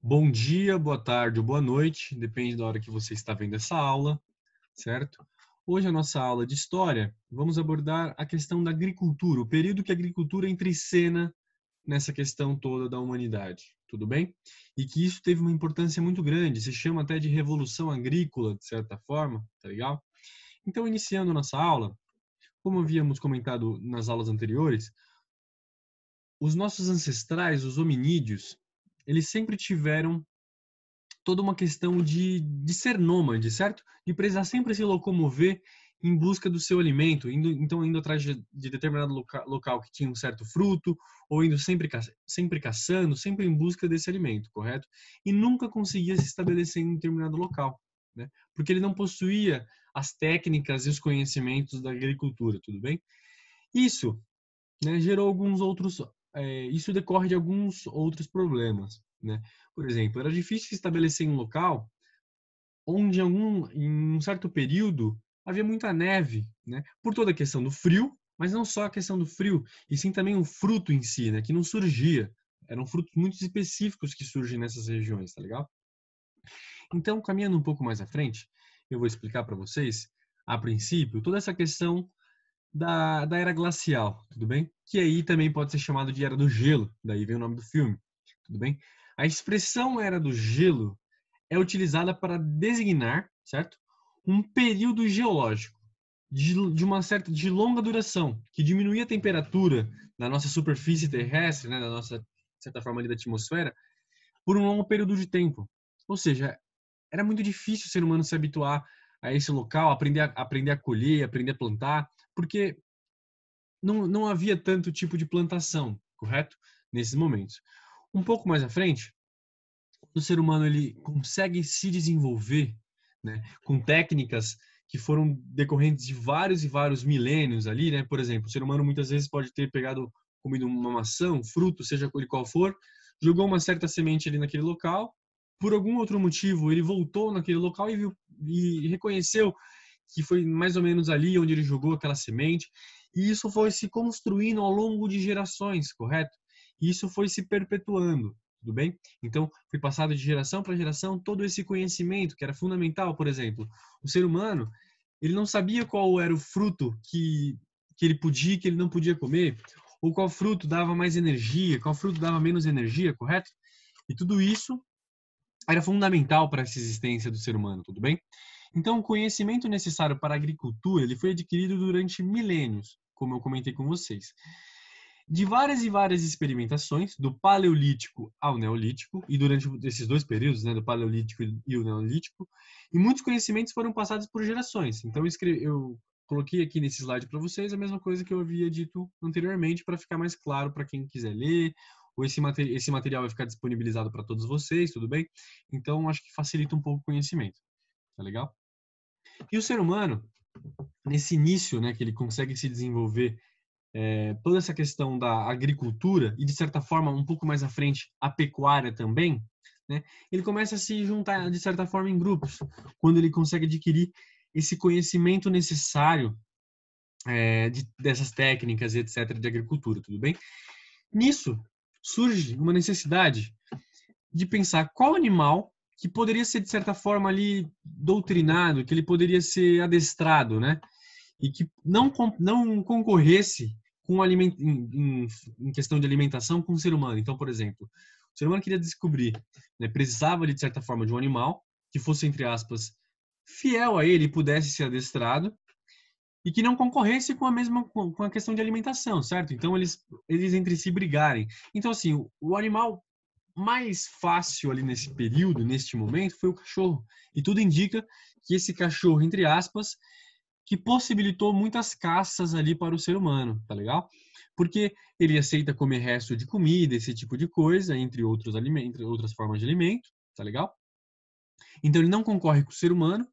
Bom dia, boa tarde ou boa noite, depende da hora que você está vendo essa aula, certo? Hoje a nossa aula de história, vamos abordar a questão da agricultura, o período que a agricultura entra em cena nessa questão toda da humanidade, tudo bem? E que isso teve uma importância muito grande, se chama até de revolução agrícola, de certa forma, tá legal? Então, iniciando nossa aula, como havíamos comentado nas aulas anteriores, os nossos ancestrais, os hominídeos, eles sempre tiveram toda uma questão de, de ser nômade, certo? De precisar sempre se locomover em busca do seu alimento, indo, então indo atrás de, de determinado loca, local que tinha um certo fruto, ou indo sempre, sempre caçando, sempre em busca desse alimento, correto? E nunca conseguia se estabelecer em um determinado local, né? Porque ele não possuía as técnicas e os conhecimentos da agricultura, tudo bem? Isso né, gerou alguns outros é, isso decorre de alguns outros problemas. Né? Por exemplo, era difícil estabelecer um local onde, em, algum, em um certo período, havia muita neve, né? por toda a questão do frio, mas não só a questão do frio, e sim também o fruto em si, né? que não surgia. Eram frutos muito específicos que surgem nessas regiões, tá legal? Então, caminhando um pouco mais à frente, eu vou explicar para vocês, a princípio, toda essa questão da, da era glacial, tudo bem? Que aí também pode ser chamado de era do gelo, daí vem o nome do filme, tudo bem? A expressão era do gelo é utilizada para designar, certo? Um período geológico de, de uma certa de longa duração que diminuía a temperatura na nossa superfície terrestre, né, na nossa certa forma ali da atmosfera, por um longo período de tempo. Ou seja, era muito difícil o ser humano se habituar a esse local, aprender a, aprender a colher, aprender a plantar porque não, não havia tanto tipo de plantação, correto? Nesses momentos. Um pouco mais à frente, o ser humano ele consegue se desenvolver né, com técnicas que foram decorrentes de vários e vários milênios ali, né? Por exemplo, o ser humano muitas vezes pode ter pegado, comido uma maçã, um fruto, seja ele qual for, jogou uma certa semente ali naquele local, por algum outro motivo ele voltou naquele local e, viu, e reconheceu que foi mais ou menos ali onde ele jogou aquela semente. E isso foi se construindo ao longo de gerações, correto? E isso foi se perpetuando, tudo bem? Então, foi passado de geração para geração todo esse conhecimento que era fundamental, por exemplo. O ser humano, ele não sabia qual era o fruto que, que ele podia que ele não podia comer, ou qual fruto dava mais energia, qual fruto dava menos energia, correto? E tudo isso era fundamental para essa existência do ser humano, tudo bem? Então, o conhecimento necessário para a agricultura ele foi adquirido durante milênios, como eu comentei com vocês. De várias e várias experimentações, do Paleolítico ao Neolítico, e durante esses dois períodos, né, do Paleolítico e o Neolítico, e muitos conhecimentos foram passados por gerações. Então, eu, escrevi, eu coloquei aqui nesse slide para vocês a mesma coisa que eu havia dito anteriormente, para ficar mais claro para quem quiser ler esse, material, esse material vai ficar disponibilizado para todos vocês, tudo bem? Então, acho que facilita um pouco o conhecimento. Tá legal? E o ser humano, nesse início, né, que ele consegue se desenvolver, é, toda essa questão da agricultura e, de certa forma, um pouco mais à frente, a pecuária também, né, ele começa a se juntar, de certa forma, em grupos, quando ele consegue adquirir esse conhecimento necessário é, de, dessas técnicas, etc., de agricultura, tudo bem? Nisso surge uma necessidade de pensar qual animal que poderia ser, de certa forma, ali doutrinado, que ele poderia ser adestrado, né? E que não, não concorresse com aliment... em, em questão de alimentação com o ser humano. Então, por exemplo, o ser humano queria descobrir, né? precisava de certa forma de um animal que fosse, entre aspas, fiel a ele, pudesse ser adestrado e que não concorresse com a mesma com a questão de alimentação, certo? Então eles eles entre si brigarem. Então assim, o, o animal mais fácil ali nesse período, neste momento, foi o cachorro. E tudo indica que esse cachorro, entre aspas, que possibilitou muitas caças ali para o ser humano, tá legal? Porque ele aceita comer resto de comida, esse tipo de coisa, entre outros alimentos, entre outras formas de alimento, tá legal? Então ele não concorre com o ser humano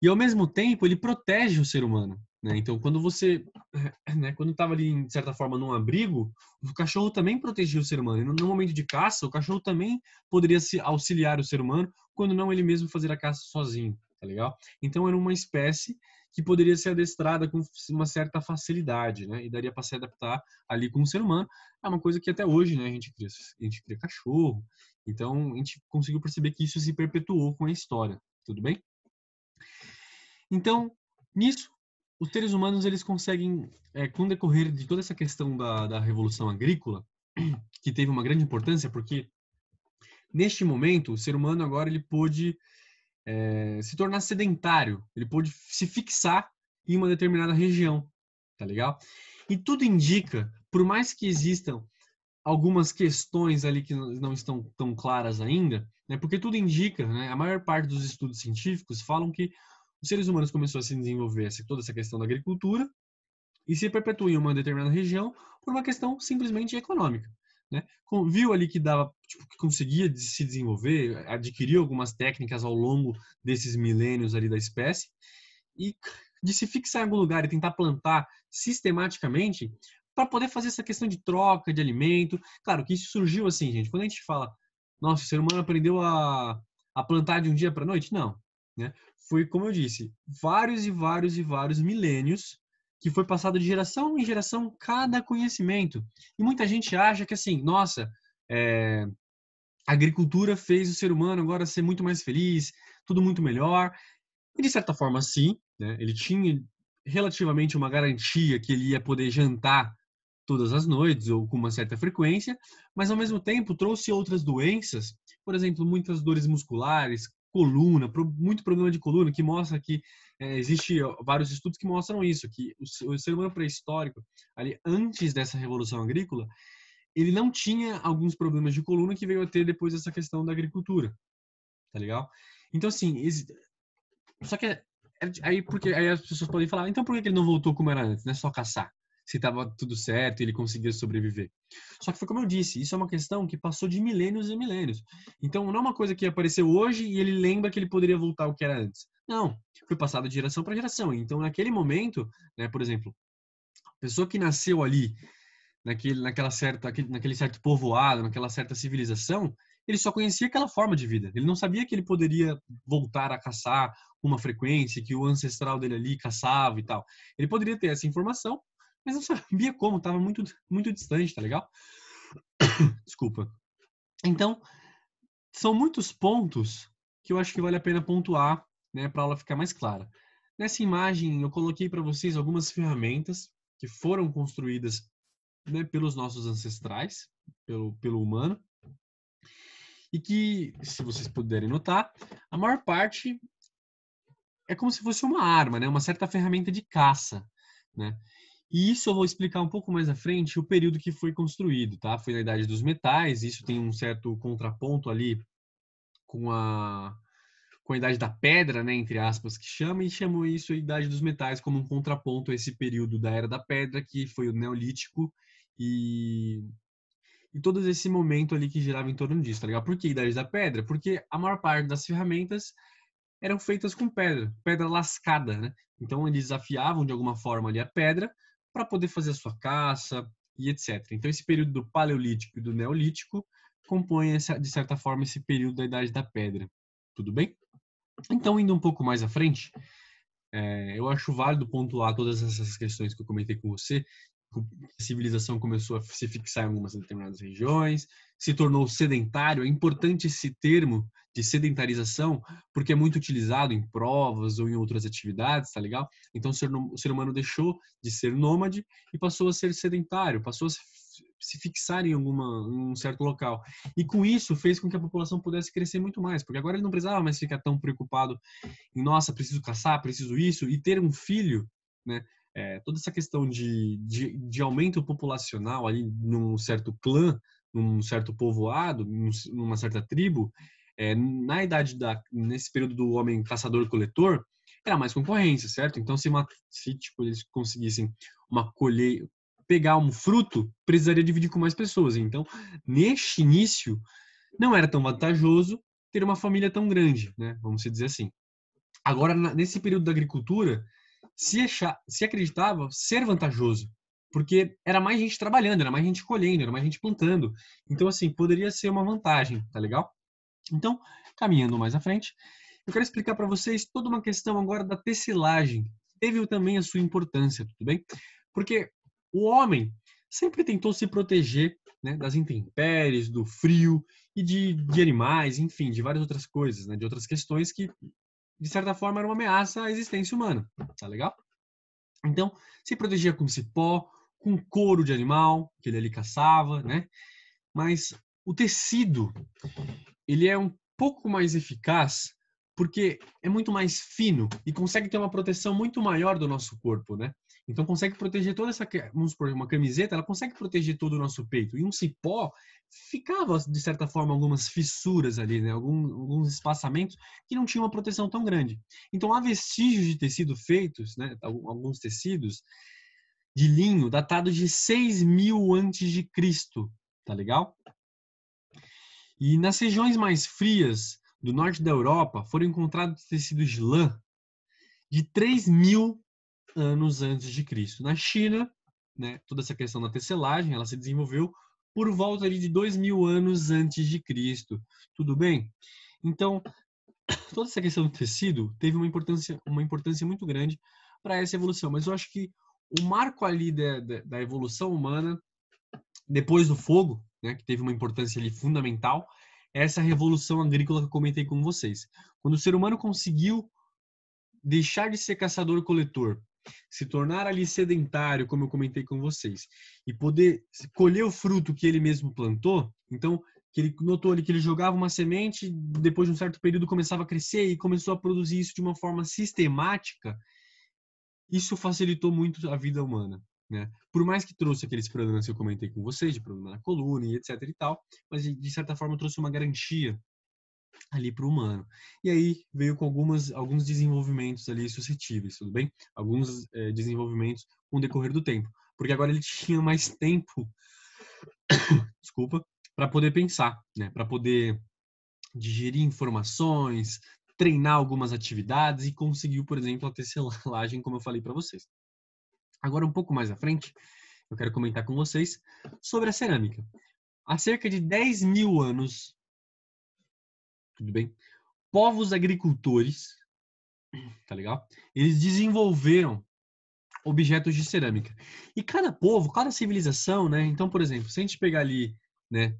e ao mesmo tempo ele protege o ser humano, né? Então, quando você, né, quando estava ali, de certa forma, num abrigo, o cachorro também protegia o ser humano. E no momento de caça, o cachorro também poderia se auxiliar o ser humano, quando não ele mesmo fazer a caça sozinho, tá legal? Então, era uma espécie que poderia ser adestrada com uma certa facilidade, né? E daria para se adaptar ali com o ser humano. É uma coisa que até hoje, né, a gente cria, a gente cria cachorro. Então, a gente conseguiu perceber que isso se perpetuou com a história, tudo bem? Então, nisso, os seres humanos eles conseguem, é, com o decorrer de toda essa questão da, da revolução agrícola, que teve uma grande importância, porque neste momento o ser humano agora ele pôde é, se tornar sedentário, ele pôde se fixar em uma determinada região, tá legal? E tudo indica, por mais que existam algumas questões ali que não estão tão claras ainda, né? Porque tudo indica, né? A maior parte dos estudos científicos falam que os seres humanos começou a se desenvolver toda essa questão da agricultura e se perpetua em uma determinada região por uma questão simplesmente econômica. Né? Viu ali que dava, tipo, que conseguia se desenvolver, adquiriu algumas técnicas ao longo desses milênios ali da espécie e de se fixar em algum lugar e tentar plantar sistematicamente para poder fazer essa questão de troca de alimento. Claro que isso surgiu assim, gente. Quando a gente fala, nossa, o ser humano aprendeu a, a plantar de um dia para noite, não. Né? Foi, como eu disse, vários e vários e vários milênios que foi passado de geração em geração cada conhecimento. E muita gente acha que assim, nossa, é, a agricultura fez o ser humano agora ser muito mais feliz, tudo muito melhor. E de certa forma, sim, né? ele tinha relativamente uma garantia que ele ia poder jantar todas as noites ou com uma certa frequência, mas ao mesmo tempo trouxe outras doenças, por exemplo, muitas dores musculares, coluna, muito problema de coluna, que mostra que é, existe vários estudos que mostram isso, que o, o ser humano pré-histórico, ali antes dessa revolução agrícola, ele não tinha alguns problemas de coluna que veio a ter depois dessa questão da agricultura, tá legal? Então assim, só que é, é, aí porque aí as pessoas podem falar, então por que ele não voltou como era antes, né? Só caçar? se estava tudo certo e ele conseguia sobreviver. Só que foi como eu disse, isso é uma questão que passou de milênios e milênios. Então não é uma coisa que apareceu hoje e ele lembra que ele poderia voltar ao que era antes. Não, foi passado de geração para geração. Então naquele momento, né, por exemplo, a pessoa que nasceu ali naquele, naquela certa, naquele certo povoado, naquela certa civilização, ele só conhecia aquela forma de vida. Ele não sabia que ele poderia voltar a caçar uma frequência, que o ancestral dele ali caçava e tal. Ele poderia ter essa informação, mas não sabia como, estava muito, muito distante, tá legal? Desculpa. Então, são muitos pontos que eu acho que vale a pena pontuar, né, para a aula ficar mais clara. Nessa imagem, eu coloquei para vocês algumas ferramentas que foram construídas né, pelos nossos ancestrais, pelo, pelo humano, e que, se vocês puderem notar, a maior parte é como se fosse uma arma, né, uma certa ferramenta de caça. Né? E isso eu vou explicar um pouco mais à frente o período que foi construído, tá? Foi na Idade dos Metais, isso tem um certo contraponto ali com a, com a Idade da Pedra, né, entre aspas, que chama, e chamam isso a Idade dos Metais como um contraponto a esse período da Era da Pedra, que foi o Neolítico, e, e todo esse momento ali que girava em torno disso, tá ligado? Por que Idade da Pedra? Porque a maior parte das ferramentas eram feitas com pedra, pedra lascada, né? Então eles afiavam de alguma forma ali a pedra para poder fazer a sua caça e etc. Então, esse período do Paleolítico e do Neolítico compõe, de certa forma, esse período da Idade da Pedra. Tudo bem? Então, indo um pouco mais à frente, é, eu acho válido pontuar todas essas questões que eu comentei com você a civilização começou a se fixar em algumas determinadas regiões, se tornou sedentário. É importante esse termo de sedentarização, porque é muito utilizado em provas ou em outras atividades, tá legal? Então o ser humano deixou de ser nômade e passou a ser sedentário, passou a se fixar em, alguma, em um certo local. E com isso fez com que a população pudesse crescer muito mais, porque agora ele não precisava mais ficar tão preocupado em, nossa, preciso caçar, preciso isso, e ter um filho, né? é, toda essa questão de, de, de, aumento populacional ali num certo clã, num certo povoado, numa certa tribo, é, na idade da nesse período do homem caçador-coletor era mais concorrência, certo? Então se, uma, se tipo, eles conseguissem uma colher pegar um fruto, precisaria dividir com mais pessoas. Então, neste início, não era tão vantajoso ter uma família tão grande, né? Vamos dizer assim. Agora, nesse período da agricultura, se, achar, se acreditava ser vantajoso, porque era mais gente trabalhando, era mais gente colhendo, era mais gente plantando. Então, assim, poderia ser uma vantagem, tá legal? Então, caminhando mais à frente, eu quero explicar para vocês toda uma questão agora da tecelagem. Teve também a sua importância, tudo bem? Porque o homem sempre tentou se proteger né, das intempéries, do frio e de, de, animais, enfim, de várias outras coisas, né, de outras questões que de certa forma, era uma ameaça à existência humana. Tá legal? Então, se protegia com cipó, com couro de animal, que ele ali caçava, né? Mas o tecido, ele é um pouco mais eficaz porque é muito mais fino e consegue ter uma proteção muito maior do nosso corpo, né? Então consegue proteger toda essa, vamos supor, uma camiseta, ela consegue proteger todo o nosso peito. E um cipó ficava de certa forma algumas fissuras ali, né? Algum, alguns espaçamentos que não tinham uma proteção tão grande. Então há vestígios de tecido feitos, né? Alguns tecidos de linho datados de 6 mil antes de Cristo, tá legal? E nas regiões mais frias do norte da Europa foram encontrados tecidos de lã de 3 mil anos antes de Cristo. Na China, né, toda essa questão da tecelagem, ela se desenvolveu por volta de dois mil anos antes de Cristo. Tudo bem? Então, toda essa questão do tecido teve uma importância, uma importância muito grande para essa evolução, mas eu acho que o marco ali da, da, da evolução humana, depois do fogo, né, que teve uma importância ali fundamental, é essa revolução agrícola que eu comentei com vocês. Quando o ser humano conseguiu deixar de ser caçador-coletor se tornar ali sedentário, como eu comentei com vocês, e poder colher o fruto que ele mesmo plantou, então que ele notou ali que ele jogava uma semente, depois de um certo período começava a crescer e começou a produzir isso de uma forma sistemática, isso facilitou muito a vida humana. Né? Por mais que trouxe aqueles problemas que eu comentei com vocês, de problema na coluna e etc e tal, mas de certa forma trouxe uma garantia ali para o humano. E aí veio com algumas, alguns desenvolvimentos ali suscetíveis, tudo bem? Alguns é, desenvolvimentos com o decorrer do tempo. Porque agora ele tinha mais tempo, desculpa, para poder pensar, né? para poder digerir informações, treinar algumas atividades e conseguiu, por exemplo, a tecelagem, como eu falei para vocês. Agora, um pouco mais à frente, eu quero comentar com vocês sobre a cerâmica. Há cerca de 10 mil anos tudo bem? Povos agricultores, tá legal? Eles desenvolveram objetos de cerâmica. E cada povo, cada civilização, né? Então, por exemplo, se a gente pegar ali, né?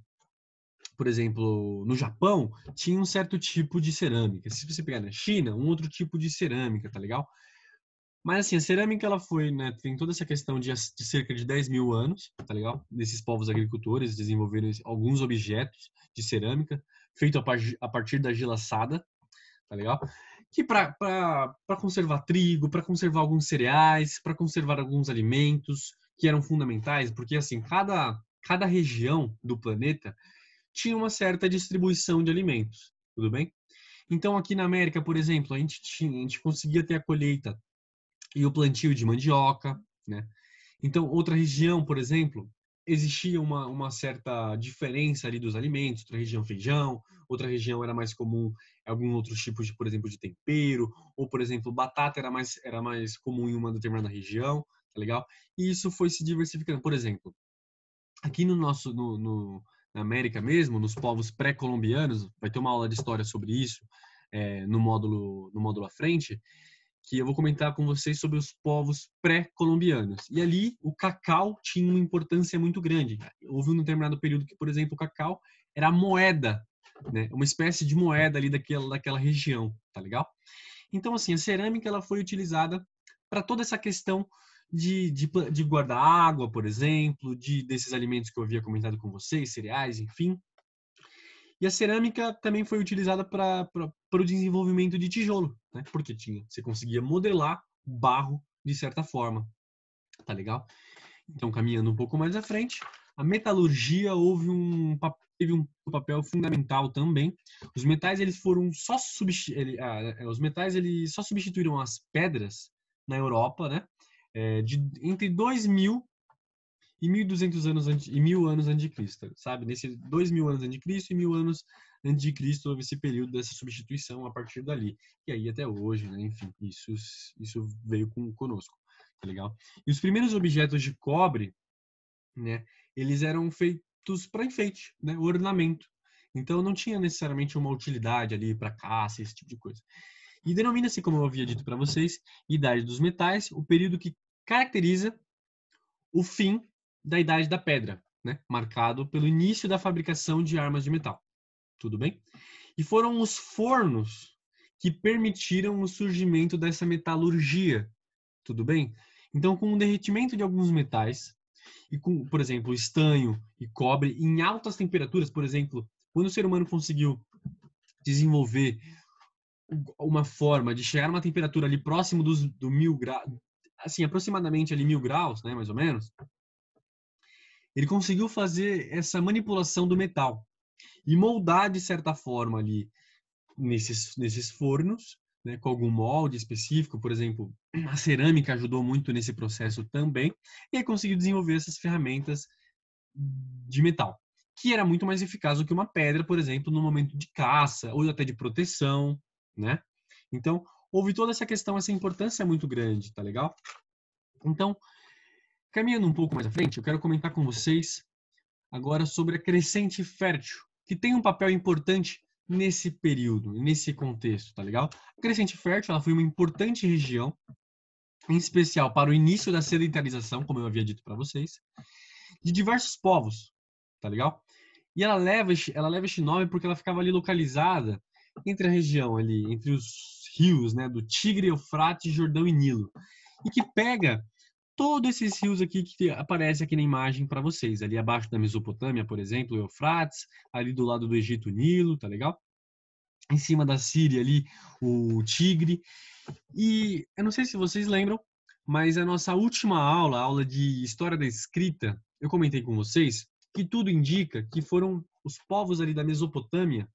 Por exemplo, no Japão, tinha um certo tipo de cerâmica. Se você pegar na China, um outro tipo de cerâmica, tá legal? Mas assim, a cerâmica ela foi, né, tem toda essa questão de, de, cerca de 10 mil anos, tá legal? Desses povos agricultores desenvolveram alguns objetos de cerâmica, feito a partir da gilaçada, tá legal? que para conservar trigo, para conservar alguns cereais, para conservar alguns alimentos que eram fundamentais, porque assim, cada, cada região do planeta tinha uma certa distribuição de alimentos, tudo bem? Então aqui na América, por exemplo, a gente tinha, a gente conseguia ter a colheita e o plantio de mandioca, né? Então outra região, por exemplo, existia uma, uma certa diferença ali dos alimentos, outra região feijão, outra região era mais comum algum outros tipos de, por exemplo, de tempero, ou por exemplo, batata era mais era mais comum em uma determinada região, tá legal? E isso foi se diversificando. Por exemplo, aqui no nosso no, no na América mesmo, nos povos pré-colombianos, vai ter uma aula de história sobre isso é, no módulo no módulo à frente que eu vou comentar com vocês sobre os povos pré-colombianos. E ali o cacau tinha uma importância muito grande. Houve um determinado período que, por exemplo, o cacau era a moeda, né? uma espécie de moeda ali daquela, daquela região, tá legal? Então, assim, a cerâmica ela foi utilizada para toda essa questão de, de, de guardar água, por exemplo, de desses alimentos que eu havia comentado com vocês, cereais, enfim. E a cerâmica também foi utilizada para o desenvolvimento de tijolo, né? Porque tinha, você conseguia modelar barro de certa forma, tá legal? Então, caminhando um pouco mais à frente, a metalurgia houve um, teve um papel fundamental também. Os metais eles foram só ele, ah, os metais eles só substituíram as pedras na Europa, né? É, de, entre 2000 e 1200 anos antes, e 1000 anos antes de Cristo, sabe? Nesse 2000 anos antes de Cristo e 1000 anos Cristo, houve esse período dessa substituição a partir dali. E aí até hoje, né? Enfim, isso, isso veio com, conosco, tá legal? E os primeiros objetos de cobre, né? Eles eram feitos para enfeite, né? Ornamento. Então não tinha necessariamente uma utilidade ali para caça, esse tipo de coisa. E denomina-se, como eu havia dito para vocês, Idade dos Metais, o período que caracteriza o fim da Idade da Pedra, né? marcado pelo início da fabricação de armas de metal tudo bem? E foram os fornos que permitiram o surgimento dessa metalurgia, tudo bem? Então, com o derretimento de alguns metais, e com, por exemplo, estanho e cobre, em altas temperaturas, por exemplo, quando o ser humano conseguiu desenvolver uma forma de chegar a uma temperatura ali próximo dos do mil graus, assim, aproximadamente ali mil graus, né, mais ou menos, ele conseguiu fazer essa manipulação do metal e moldar de certa forma ali nesses, nesses fornos, né, com algum molde específico, por exemplo, a cerâmica ajudou muito nesse processo também, e aí conseguiu desenvolver essas ferramentas de metal, que era muito mais eficaz do que uma pedra, por exemplo, no momento de caça ou até de proteção, né? Então, houve toda essa questão, essa importância muito grande, tá legal? Então, caminhando um pouco mais à frente, eu quero comentar com vocês agora sobre a crescente fértil, que tem um papel importante nesse período, nesse contexto, tá legal? A Crescente Fértil ela foi uma importante região, em especial para o início da sedentarização, como eu havia dito para vocês, de diversos povos, tá legal? E ela leva, ela leva este nome porque ela ficava ali localizada entre a região ali, entre os rios, né, do Tigre, Eufrates, Jordão e Nilo, e que pega todos esses rios aqui que aparecem aqui na imagem para vocês. Ali abaixo da Mesopotâmia, por exemplo, o Eufrates, ali do lado do Egito, o Nilo, tá legal? Em cima da Síria ali, o Tigre. E eu não sei se vocês lembram, mas a nossa última aula, a aula de História da Escrita, eu comentei com vocês que tudo indica que foram os povos ali da Mesopotâmia,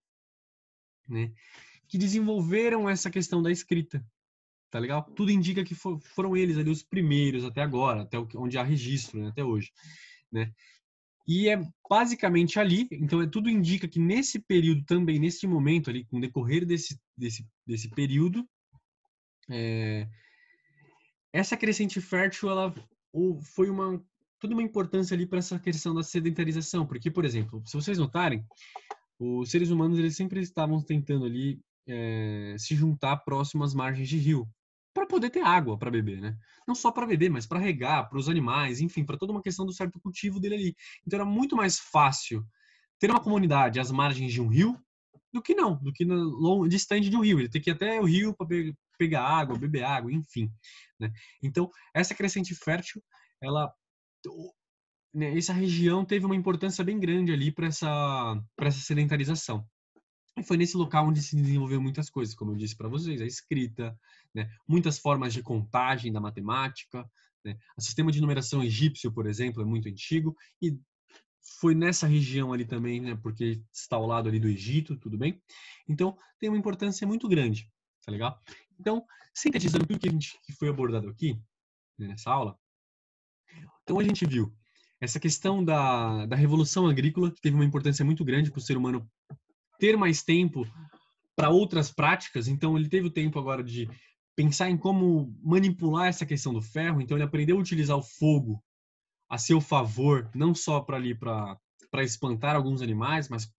né, que desenvolveram essa questão da escrita, tá legal? Tudo indica que for, foram eles ali os primeiros até agora, até onde há registro, né, até hoje, né? E é basicamente ali, então é, tudo indica que nesse período também, nesse momento ali, com o decorrer desse, desse, desse período, é, essa crescente fértil, ela foi uma toda uma importância ali para essa questão da sedentarização, porque, por exemplo, se vocês notarem, os seres humanos eles sempre estavam tentando ali é, se juntar próximo às margens de rio, poder ter água para beber, né? Não só para beber, mas para regar, para os animais, enfim, para toda uma questão do certo cultivo dele ali. Então era muito mais fácil ter uma comunidade às margens de um rio do que não, do que longe, distante de um rio. Ele tem que ir até o rio para pegar água, beber água, enfim. Né? Então, essa crescente fértil, ela né, essa região teve uma importância bem grande ali para essa, essa sedentarização. E foi nesse local onde se desenvolveu muitas coisas, como eu disse para vocês, a escrita, né? muitas formas de contagem da matemática. Né? O sistema de numeração egípcio, por exemplo, é muito antigo e foi nessa região ali também, né? porque está ao lado ali do Egito, tudo bem? Então, tem uma importância muito grande, tá legal? Então, sintetizando tudo que, a gente, que foi abordado aqui, né, nessa aula, então a gente viu essa questão da, da revolução agrícola, que teve uma importância muito grande para o ser humano ter mais tempo para outras práticas. Então, ele teve o tempo agora de pensar em como manipular essa questão do ferro. Então, ele aprendeu a utilizar o fogo a seu favor, não só para ali para espantar alguns animais, mas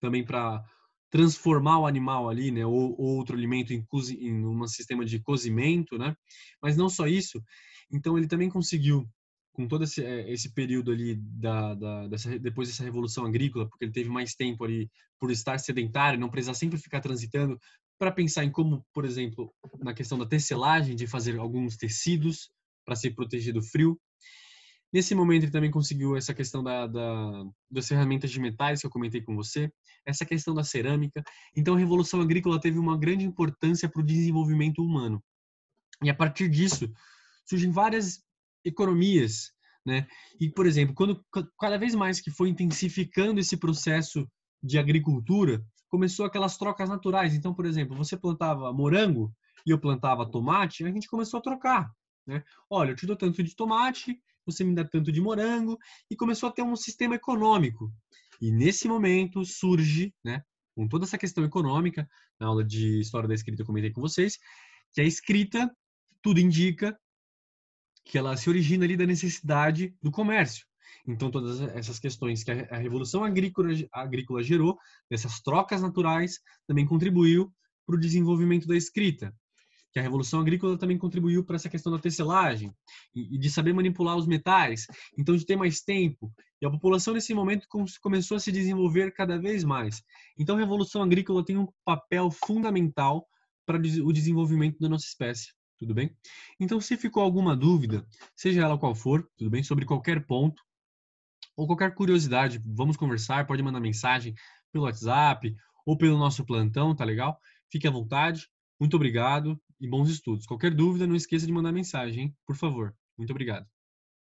também para transformar o animal ali, né, ou, ou outro alimento em, em um sistema de cozimento, né? Mas não só isso. Então, ele também conseguiu com todo esse, eh, esse período ali da, da, dessa, depois dessa revolução agrícola, porque ele teve mais tempo ali por estar sedentário, não precisar sempre ficar transitando, para pensar em como, por exemplo, na questão da tecelagem, de fazer alguns tecidos para se proteger do frio. Nesse momento ele também conseguiu essa questão da, da, das ferramentas de metais que eu comentei com você, essa questão da cerâmica. Então a Revolução Agrícola teve uma grande importância para o desenvolvimento humano. E a partir disso surgem várias economias, né? E, por exemplo, quando cada vez mais que foi intensificando esse processo de agricultura, começou aquelas trocas naturais. Então, por exemplo, você plantava morango e eu plantava tomate, a gente começou a trocar, né? Olha, eu te dou tanto de tomate, você me dá tanto de morango, e começou a ter um sistema econômico. E nesse momento surge, né, com toda essa questão econômica, na aula de História da Escrita eu comentei com vocês, que a escrita, tudo indica, que ela se origina ali da necessidade do comércio. Então, todas essas questões que a Revolução Agrícola, agrícola gerou, dessas trocas naturais, também contribuiu para o desenvolvimento da escrita. Que a Revolução Agrícola também contribuiu para essa questão da tecelagem e, de saber manipular os metais, então de ter mais tempo. E a população, nesse momento, começou a se desenvolver cada vez mais. Então, a Revolução Agrícola tem um papel fundamental para o desenvolvimento da nossa espécie tudo bem? Então, se ficou alguma dúvida, seja ela qual for, tudo bem, sobre qualquer ponto ou qualquer curiosidade, vamos conversar, pode mandar mensagem pelo WhatsApp ou pelo nosso plantão, tá legal? Fique à vontade. Muito obrigado e bons estudos. Qualquer dúvida, não esqueça de mandar mensagem, hein? por favor. Muito obrigado.